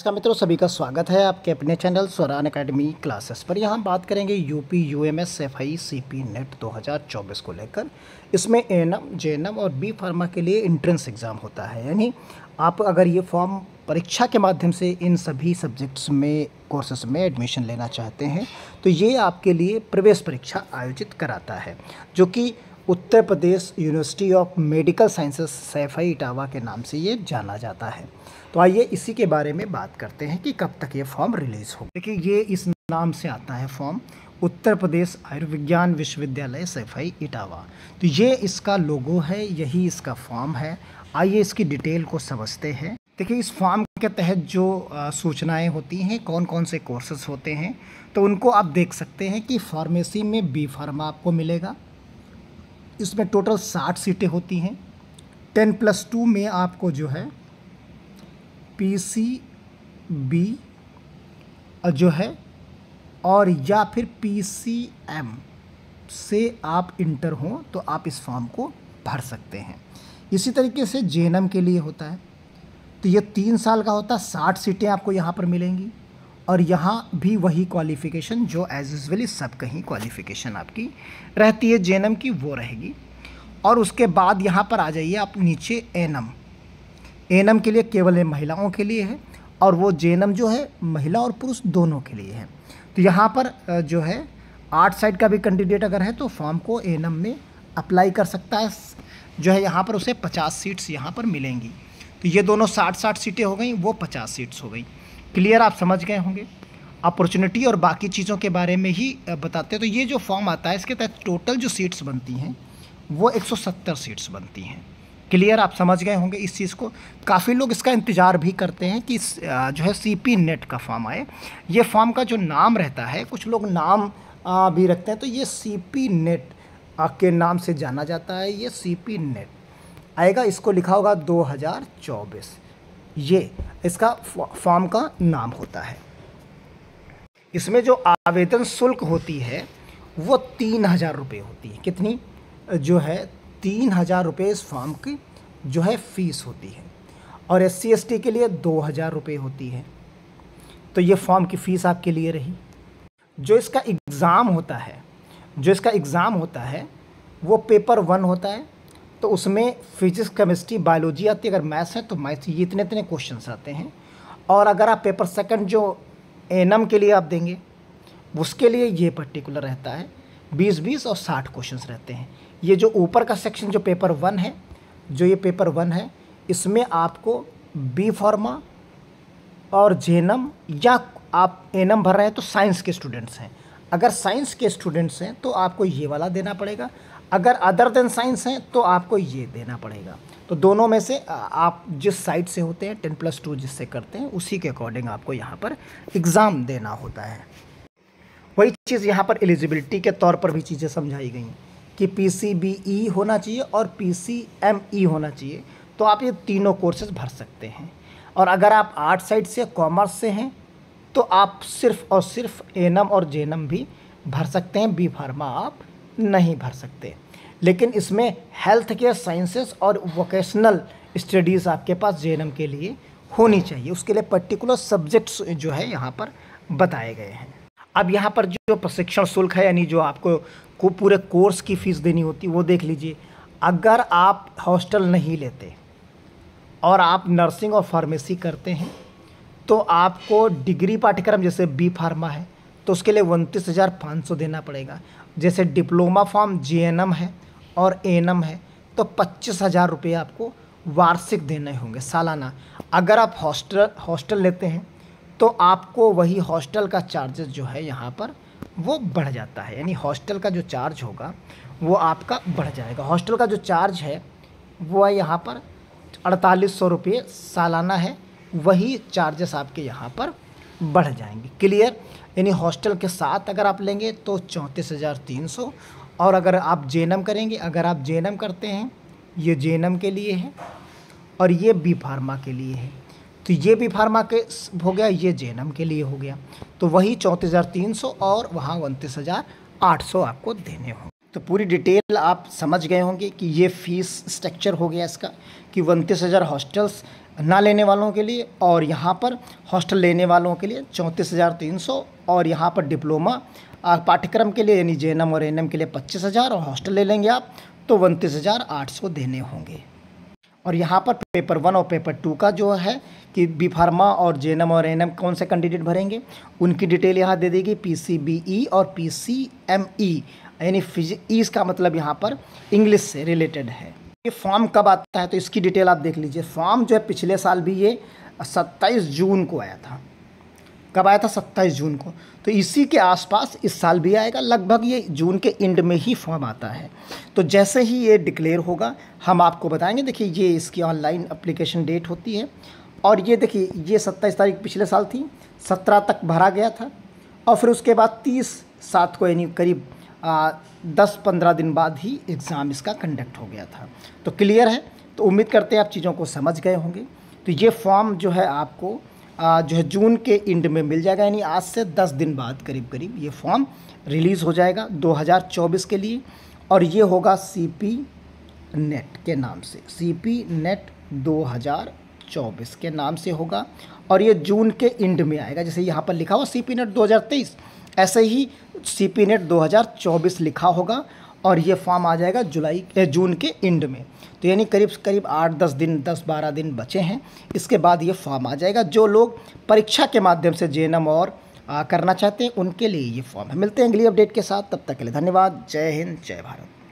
नमस्कार मित्रों सभी का स्वागत है आपके अपने चैनल स्वरान एकेडमी क्लासेस पर यहाँ बात करेंगे यूपी यूएमएस एफआई सीपी नेट 2024 को लेकर इसमें एनम जेएनएम और बी फार्मा के लिए इंट्रेंस एग्ज़ाम होता है यानी आप अगर ये फॉर्म परीक्षा के माध्यम से इन सभी सब्जेक्ट्स में कोर्सेस में एडमिशन लेना चाहते हैं तो ये आपके लिए प्रवेश परीक्षा आयोजित कराता है जो कि Uttar Pradesh university of medical sciences Saifai Etawah के नाम से ये जाना जाता है तो आइए इसी के बारे में बात करते हैं कि कब तक ये फॉर्म रिलीज़ हो देखिए ये इस नाम से आता है फॉर्म उत्तर प्रदेश आयुर्विज्ञान विश्वविद्यालय सैफाई इटावा तो ये इसका लोगो है यही इसका फॉर्म है आइए इसकी डिटेल को समझते हैं देखिए इस फॉर्म के तहत जो सूचनाएं होती हैं कौन कौन से कोर्सेज होते हैं तो उनको आप देख सकते हैं कि फार्मेसी में बी फार्मा आपको मिलेगा इसमें टोटल साठ सीटें होती हैं टेन प्लस टू में आपको जो है पी सी बी जो है और या फिर पी सी एम से आप इंटर हों तो आप इस फॉर्म को भर सकते हैं इसी तरीके से जे के लिए होता है तो ये तीन साल का होता है साठ सीटें आपको यहाँ पर मिलेंगी और यहाँ भी वही क्वालिफ़िकेशन जो एज़ यूजली सब कहीं क्वालिफ़िकेशन आपकी रहती है जे की वो रहेगी और उसके बाद यहाँ पर आ जाइए आप नीचे एनम एनम के लिए केवल महिलाओं के लिए है और वो जेनम जो है महिला और पुरुष दोनों के लिए है तो यहाँ पर जो है आर्ट साइड का भी कैंडिडेट अगर है तो फॉर्म को एनम में अप्लाई कर सकता है जो है यहाँ पर उसे पचास सीट्स यहाँ पर मिलेंगी तो ये दोनों साठ साठ सीटें हो गई वो पचास सीट्स हो गई क्लियर आप समझ गए होंगे अपॉर्चुनिटी और बाकी चीज़ों के बारे में ही बताते हैं तो ये जो फॉर्म आता है इसके तहत टोटल जो सीट्स बनती हैं वो 170 सीट्स बनती हैं क्लियर आप समझ गए होंगे इस चीज़ को काफ़ी लोग इसका इंतज़ार भी करते हैं कि जो है सी पी नेट का फॉर्म आए ये फॉर्म का जो नाम रहता है कुछ लोग नाम भी रखते हैं तो ये सी पी नेट के नाम से जाना जाता है ये सी पी नेट आएगा इसको लिखा होगा दो ये इसका फॉर्म का नाम होता है इसमें जो आवेदन शुल्क होती है वो तीन हज़ार रुपये होती है कितनी जो है तीन हज़ार रुपये इस फॉर्म की जो है फ़ीस होती है और एस सी के लिए दो हज़ार रुपये होती है तो ये फॉर्म की फ़ीस आपके लिए रही जो इसका एग्ज़ाम होता है जो इसका एग्ज़ाम होता है वो पेपर वन होता है तो उसमें फिजिक्स केमिस्ट्री बायोलॉजी आती है अगर मैथ्स है तो मैथ्स ये इतने इतने क्वेश्चन आते हैं और अगर आप पेपर सेकंड जो एनम के लिए आप देंगे उसके लिए ये पर्टिकुलर रहता है बीस बीस और साठ क्वेश्चन रहते हैं ये जो ऊपर का सेक्शन जो पेपर वन है जो ये पेपर वन है इसमें आपको बी फार्मा और जेनम या आप एनम भर रहे हैं तो साइंस के स्टूडेंट्स हैं अगर साइंस के स्टूडेंट्स हैं तो आपको ये वाला देना पड़ेगा अगर अदर देन साइंस हैं तो आपको ये देना पड़ेगा तो दोनों में से आप जिस साइड से होते हैं टेन प्लस टू जिससे करते हैं उसी के अकॉर्डिंग आपको यहाँ पर एग्ज़ाम देना होता है वही चीज़ यहाँ पर एलिजिबिलिटी के तौर पर भी चीज़ें समझाई गई कि पी सी बी ई होना चाहिए और पी सी एम ई होना चाहिए तो आप ये तीनों कोर्सेज भर सकते हैं और अगर आप आर्ट साइड से कॉमर्स से हैं तो आप सिर्फ और सिर्फ एनम और जेनम भी भर सकते हैं बी फार्मा आप नहीं भर सकते लेकिन इसमें हेल्थ केयर साइंसेस और वोकेशनल स्टडीज़ आपके पास जे के लिए होनी चाहिए उसके लिए पर्टिकुलर सब्जेक्ट्स जो है यहाँ पर बताए गए हैं अब यहाँ पर जो प्रशिक्षण शुल्क है यानी जो आपको को पूरे कोर्स की फ़ीस देनी होती वो देख लीजिए अगर आप हॉस्टल नहीं लेते और आप नर्सिंग और फार्मेसी करते हैं तो आपको डिग्री पाठ्यक्रम जैसे बी फार्मा है तो उसके लिए उनतीस हज़ार पाँच सौ देना पड़ेगा जैसे डिप्लोमा फॉर्म जे है और ए है तो पच्चीस हज़ार रुपये आपको वार्षिक देने होंगे सालाना अगर आप हॉस्टल हॉस्टल लेते हैं तो आपको वही हॉस्टल का चार्जेस जो है यहाँ पर वो बढ़ जाता है यानी हॉस्टल का जो चार्ज होगा वो आपका बढ़ जाएगा हॉस्टल का जो चार्ज है वो है यहाँ पर अड़तालीस सौ रुपये सालाना है वही चार्जेस आपके यहाँ पर बढ़ जाएंगे क्लियर यानी हॉस्टल के साथ अगर आप लेंगे तो चौंतीस हज़ार तीन सौ और अगर आप जे करेंगे अगर आप जे करते हैं ये जे के लिए है और ये बी फार्मा के लिए है तो ये बी फार्मा के हो गया ये जे के लिए हो गया तो वही चौंतीस हज़ार तीन सौ और वहाँ उनतीस हज़ार आठ सौ आपको देने होंगे तो पूरी डिटेल आप समझ गए होंगे कि ये फ़ीस स्ट्रक्चर हो गया इसका कि उनतीस हज़ार हॉस्टल्स ना लेने वालों के लिए और यहाँ पर हॉस्टल लेने वालों के लिए चौंतीस हज़ार तीन सौ और यहाँ पर डिप्लोमा पाठ्यक्रम के लिए यानी जे और एन के लिए पच्चीस हज़ार और हॉस्टल ले लेंगे आप तो उनतीस हज़ार आठ सौ देने होंगे और यहाँ पर पेपर वन और पेपर टू का जो है कि बी फार्मा और जे और एन कौन से कैंडिडेट भरेंगे उनकी डिटेल यहाँ दे देगी पी सी बी ई और पी सी एम ई यानी फिज ईस का मतलब यहाँ पर इंग्लिश से रिलेटेड है ये फॉर्म कब आता है तो इसकी डिटेल आप देख लीजिए फॉर्म जो है पिछले साल भी ये सत्ताईस जून को आया था कब आया था सत्ताईस जून को तो इसी के आसपास इस साल भी आएगा लगभग ये जून के एंड में ही फॉर्म आता है तो जैसे ही ये डिक्लेयर होगा हम आपको बताएंगे देखिए ये इसकी ऑनलाइन अप्लीकेशन डेट होती है और ये देखिए ये सत्ताईस तारीख पिछले साल थी सत्रह तक भरा गया था और फिर उसके बाद तीस सात को यानी करीब दस पंद्रह दिन बाद ही एग्ज़ाम इसका कंडक्ट हो गया था तो क्लियर है तो उम्मीद करते हैं आप चीज़ों को समझ गए होंगे तो ये फॉर्म जो है आपको जो है जून के इंड में मिल जाएगा यानी आज से दस दिन बाद करीब करीब ये फॉर्म रिलीज़ हो जाएगा 2024 के लिए और ये होगा सी पी नेट के नाम से सी पी नेट चौबीस के नाम से होगा और ये जून के इंड में आएगा जैसे यहाँ पर लिखा हुआ सी पी नेट तेईस ऐसे ही सी पी नेट दो लिखा होगा और ये फॉर्म आ जाएगा जुलाई जून के एंड में तो यानी करीब करीब आठ दस दिन दस बारह दिन बचे हैं इसके बाद ये फॉर्म आ जाएगा जो लोग परीक्षा के माध्यम से जे और आ, करना चाहते हैं उनके लिए ये फॉर्म है मिलते हैं अगली अपडेट के साथ तब तक के लिए धन्यवाद जय हिंद जय भारत